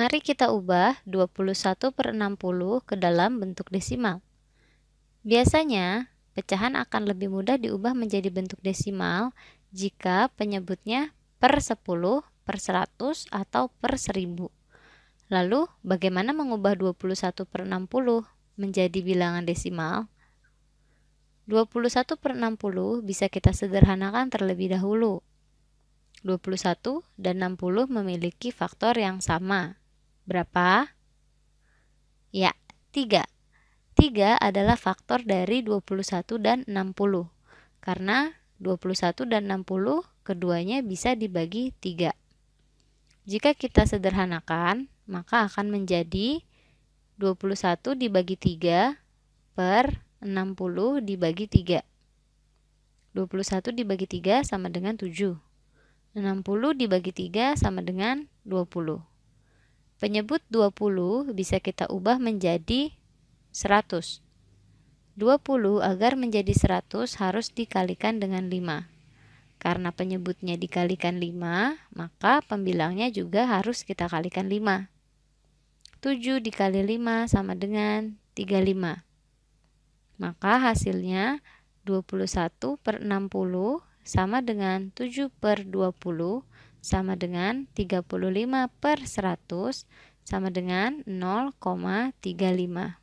Mari kita ubah 21 per 60 ke dalam bentuk desimal. Biasanya, pecahan akan lebih mudah diubah menjadi bentuk desimal jika penyebutnya per 10, per 100, atau per 1000. Lalu, bagaimana mengubah 21 per 60 menjadi bilangan desimal? 21 per 60 bisa kita sederhanakan terlebih dahulu. 21 dan 60 memiliki faktor yang sama, Berapa? Ya, 3. 3 adalah faktor dari 21 dan 60. Karena 21 dan 60 keduanya bisa dibagi 3. Jika kita sederhanakan, maka akan menjadi 21 dibagi 3 per 60 dibagi 3. 21 dibagi 3 sama dengan 7. 60 dibagi 3 sama dengan 20. Penyebut 20 bisa kita ubah menjadi 100. 20 agar menjadi 100 harus dikalikan dengan 5. Karena penyebutnya dikalikan 5, maka pembilangnya juga harus kita kalikan 5. 7 dikali 5 sama dengan 35. Maka hasilnya 21 per 60 sama dengan 7 per 20 sama dengan 35 per 100 sama dengan 0,35.